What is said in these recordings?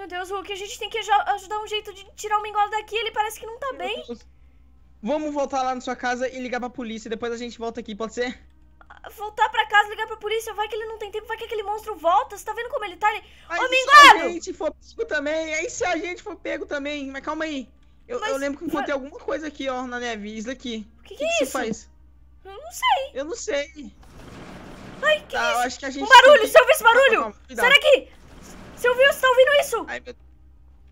Meu Deus, Hulk, a gente tem que ajudar um jeito de tirar o Mingolo daqui. Ele parece que não tá bem. Vamos voltar lá na sua casa e ligar pra polícia. Depois a gente volta aqui, pode ser? Ah, voltar pra casa, ligar pra polícia. Vai que ele não tem tempo, vai que aquele monstro volta. Você tá vendo como ele tá? ali? Mas Ô, Mingolo! se a gente for pego também, aí se a gente for pego também. Mas calma aí. Eu, Mas... eu lembro que encontrei alguma coisa aqui, ó, na neve. Isso aqui. O que, que, que, é isso? faz? Eu não sei. Eu não sei. Ai, que tá, é isso? Acho que a gente um barulho, tem... você ouviu esse barulho? Calma, calma, Será que... Você ouviu, você tá ouvindo? ouvindo? Ai, meu...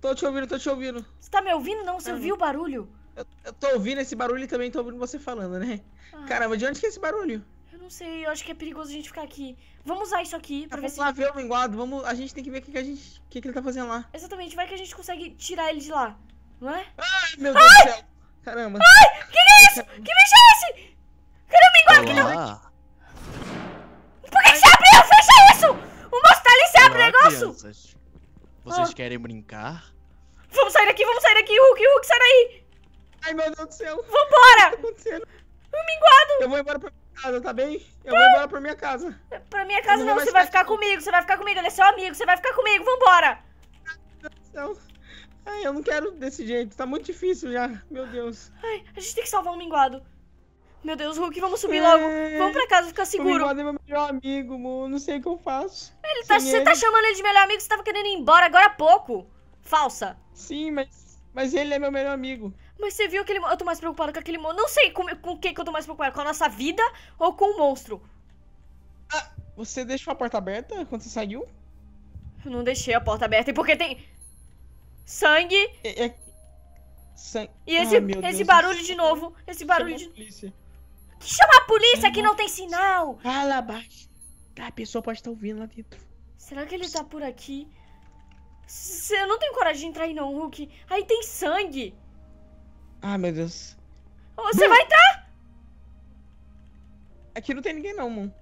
Tô te ouvindo, tô te ouvindo. Você tá me ouvindo? Não, você ouviu o barulho? Eu, eu, tô ouvindo esse barulho e também tô ouvindo você falando, né? Ah. Caramba, de onde que é esse barulho? Eu não sei, eu acho que é perigoso a gente ficar aqui. Vamos usar isso aqui pra tá, ver vamos se... Vamos lá ver o minguado, vamos... A gente tem que ver o que, que a gente... O que, que ele tá fazendo lá. Exatamente, vai que a gente consegue tirar ele de lá, não é? Ai, meu Deus Ai! do céu! Caramba. Ai, que que é isso? Que bicho é esse? Cadê o minguado? Que não... Por que, que você abriu? Fecha isso! O moço tá ali, você abre o negócio! Crianças. Vocês ah. querem brincar? Vamos sair daqui, vamos sair daqui, Hulk, Hulk, sai daí! Ai, meu Deus do céu! Vambora! O que tá acontecendo? Um minguado! Eu vou embora pra minha casa, tá bem? Eu vou ah. embora pra minha casa. Pra minha casa não, não você vai ficar aqui. comigo, você vai ficar comigo, ele é seu amigo, você vai ficar comigo, vambora! Ai, meu Deus do então, céu. Ai, eu não quero desse jeito, tá muito difícil já, meu Deus. Ai, a gente tem que salvar o um minguado. Meu Deus, Hulk, vamos subir é. logo. Vamos pra casa ficar seguro. O é meu melhor amigo, mano. Não sei o que eu faço. Ele tá, você tá ele. tá chamando ele de melhor amigo? Você tava querendo ir embora agora há pouco. Falsa. Sim, mas, mas ele é meu melhor amigo. Mas você viu aquele... Eu tô mais preocupado com aquele monstro. Não sei com, com quem que eu tô mais preocupado, Com a nossa vida ou com o monstro? Ah, você deixou a porta aberta quando você saiu? Eu não deixei a porta aberta. E porque tem... Sangue. É, é... Sangue. E esse, ah, esse barulho de novo. Esse barulho de... Polícia chama a polícia que não tem sinal! Fala baixo. Tá, a pessoa pode estar tá ouvindo lá dentro. Será que ele tá por aqui? Eu não tenho coragem de entrar aí não, Hulk. Aí tem sangue. Ah, meu Deus. Você hum. vai entrar? Aqui não tem ninguém não, mano.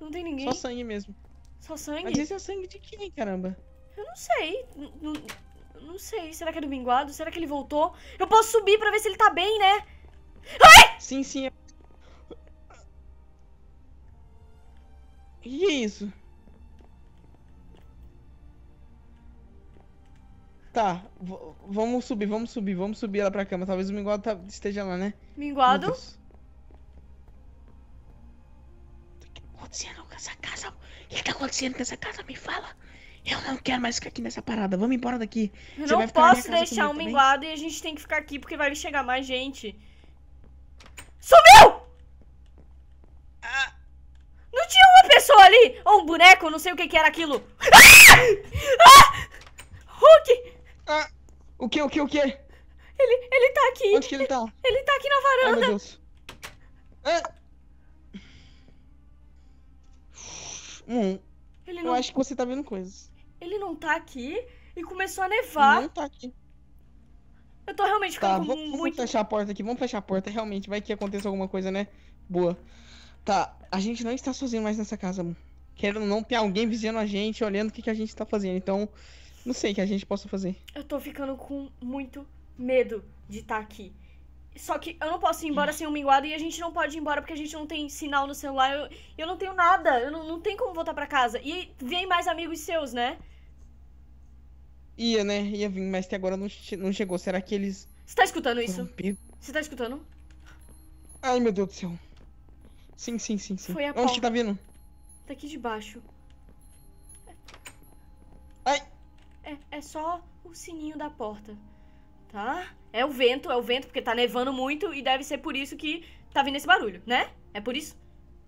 Não tem ninguém? Só sangue mesmo. Só sangue? Mas esse é sangue de quem, caramba? Eu não sei. não sei. Será que é do minguado? Será que ele voltou? Eu posso subir pra ver se ele tá bem, né? Ai! Sim, sim. É Que é isso? Tá, vamos subir, vamos subir, vamos subir ela pra cama. Talvez o minguado tá esteja lá, né? Minguado? O que tá acontecendo com essa casa? O que tá acontecendo com essa casa? Me fala. Eu não quero mais ficar aqui nessa parada. Vamos embora daqui. Eu Você não posso deixar o um minguado também? e a gente tem que ficar aqui porque vai chegar mais gente. Sumiu! Ou um boneco, não sei o que, que era aquilo. Ah! Ah! Hulk! Ah, o que, o que, o que? Ele, ele tá aqui. Onde que ele tá? Ele, ele tá aqui na varanda. Ai, meu Deus. Ah. Hum. Ele não... Eu acho que você tá vendo coisas. Ele não tá aqui e começou a nevar. Ele não tá aqui. Eu tô realmente tá, ficando tá, com vamos, muito... Vamos fechar a porta aqui, vamos fechar a porta. Realmente, vai que aconteça alguma coisa, né? Boa. Tá, a gente não está sozinho mais nessa casa, mano querendo ou não, tem alguém vigiando a gente, olhando o que, que a gente tá fazendo. Então, não sei o que a gente possa fazer. Eu tô ficando com muito medo de estar tá aqui. Só que eu não posso ir embora sem o um minguado e a gente não pode ir embora porque a gente não tem sinal no celular. Eu, eu não tenho nada. Eu não, não tenho como voltar para casa. E vem mais amigos seus, né? Ia, né? Ia vir, mas até agora não, não chegou. Será que eles. Você tá escutando isso? Você tá escutando? Ai, meu Deus do céu. Sim, sim, sim, sim. Foi a Onde porta. que tá vindo? Tá aqui debaixo. Ai! É, é só o sininho da porta. Tá? É o vento, é o vento, porque tá nevando muito e deve ser por isso que tá vindo esse barulho, né? É por isso?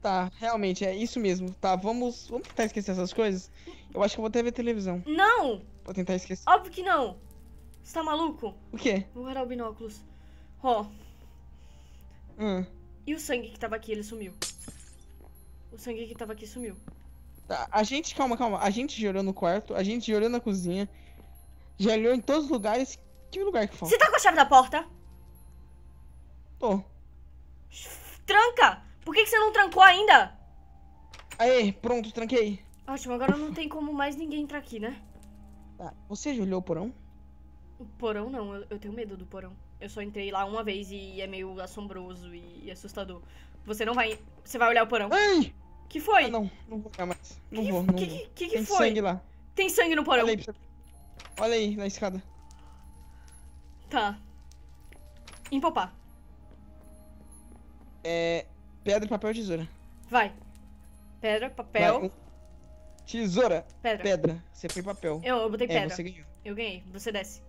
Tá, realmente, é isso mesmo. Tá, vamos, vamos tentar esquecer essas coisas? Eu acho que eu vou até ver televisão. Não! Vou tentar esquecer. Óbvio que não! Você tá maluco? O quê? Vou guardar o binóculos. Ó. Oh. Hum. E o sangue que tava aqui, ele sumiu o sangue que tava aqui sumiu. Tá, a gente, calma, calma. A gente olhou no quarto, a gente olhou na cozinha, já olhou em todos os lugares. Que lugar que falta? Você tá com a chave da porta? Tô. Tranca! Por que, que você não trancou ainda? Aê, pronto, tranquei. Ótimo, agora não tem como mais ninguém entrar aqui, né? Tá, você já olhou o porão? O porão não, eu, eu tenho medo do porão. Eu só entrei lá uma vez e é meio assombroso e, e assustador. Você não vai. Você vai olhar o porão? Ei! Que foi? Ah, não, não vou olhar mais. Não que vou, não que, vou. Que, que, que Tem foi? sangue lá. Tem sangue no porão. Olha aí, Olha aí na escada. Tá. Empopar. É... Pedra, papel, tesoura. Vai. Pedra, papel... Vai. Tesoura. Pedra. Pedra. Você foi papel. Eu, eu botei é, pedra. você ganhou. Eu ganhei. Você desce.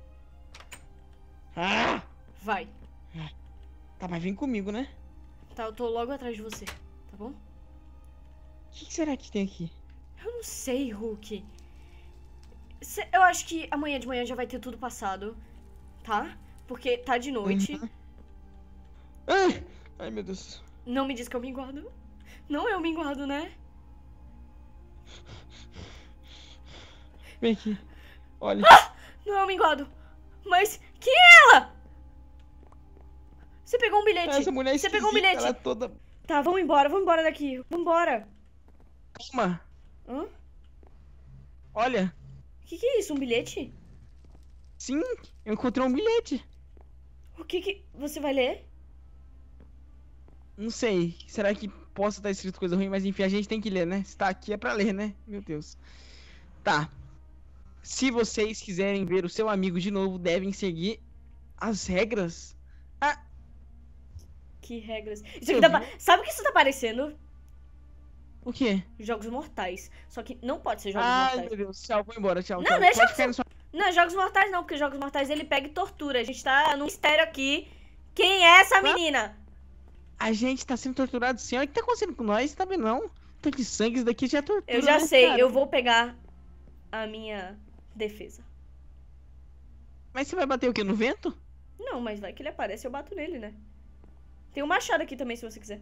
Ah! Vai. Tá, mas vem comigo, né? Tá, eu tô logo atrás de você. Tá bom? O que será que tem aqui? Eu não sei, Hulk. Eu acho que amanhã de manhã já vai ter tudo passado, tá? Porque tá de noite. Uhum. Ai, ah! ai, meu Deus. Não me diz que eu me engordo. Não eu me engordo, né? Vem aqui. Olha. Ah! Não eu me engordo. Mas quem é ela? Você pegou um bilhete. Essa mulher é Você pegou um bilhete. Ela é toda... Tá, vamos embora, vamos embora daqui. Vamos embora. Calma. Hã? Olha. O que, que é isso? Um bilhete? Sim, eu encontrei um bilhete. O que que. Você vai ler? Não sei. Será que possa estar escrito coisa ruim, mas enfim, a gente tem que ler, né? Se tá aqui é pra ler, né? Meu Deus. Tá. Se vocês quiserem ver o seu amigo de novo, devem seguir as regras. Ah. Que regras? Isso aqui tá... Sabe o que isso tá parecendo? O quê? Jogos Mortais. Só que não pode ser Jogos Mortais. Ai, meu Deus. Tchau, vou embora. Tchau. Não, tchau. deixa Sua... Não, é é Jogos Mortais não, porque Jogos Mortais ele pega e tortura. A gente tá num mistério aqui. Quem é essa menina? A gente tá sendo torturado sim. Olha o que tá acontecendo com nós, sabe não? Tanto de sangue, isso daqui já é tortura. Eu já né, sei. Cara? Eu vou pegar a minha defesa. Mas você vai bater o quê? No vento? Não, mas vai que ele aparece, eu bato nele, né? Tem um machado aqui também, se você quiser.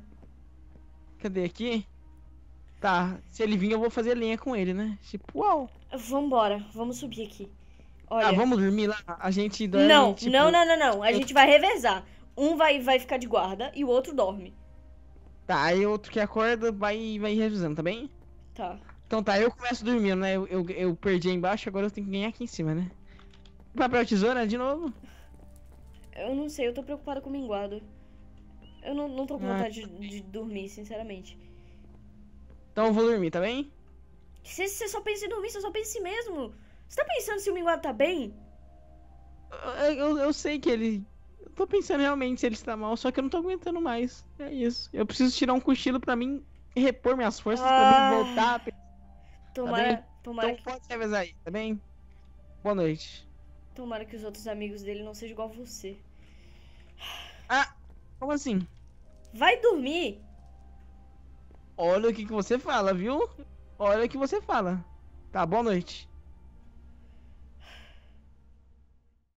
Cadê aqui? Tá, se ele vir eu vou fazer linha com ele, né? Tipo, uau. Vambora, vamos subir aqui. Olha. Ah, vamos dormir lá? A gente dorme, não, tipo... não, não, não, não. A gente vai revezar. Um vai, vai ficar de guarda e o outro dorme. Tá, aí outro que acorda vai, vai revisando, tá bem? Tá. Então tá, eu começo dormindo, né? Eu, eu, eu perdi aí embaixo, agora eu tenho que ganhar aqui em cima, né? Papel tesoura de novo? Eu não sei, eu tô preocupada com o minguado. Eu não, não tô com ah, vontade ah. de, de dormir, sinceramente. Então eu vou dormir, tá bem? Você, só pensa em dormir, você só pensa em si mesmo. Você tá pensando se o minguado tá bem? Eu, eu, eu sei que ele. Eu tô pensando realmente se ele está mal, só que eu não tô aguentando mais. É isso. Eu preciso tirar um cochilo pra mim repor minhas forças, ah. pra mim ah. voltar. Tá tomara, tá tomara. Então que... pode aí, tá bem? Boa noite. Tomara que os outros amigos dele não sejam igual a você. Ah, como assim? Vai dormir! Olha o que, que você fala, viu? Olha o que você fala. Tá, boa noite.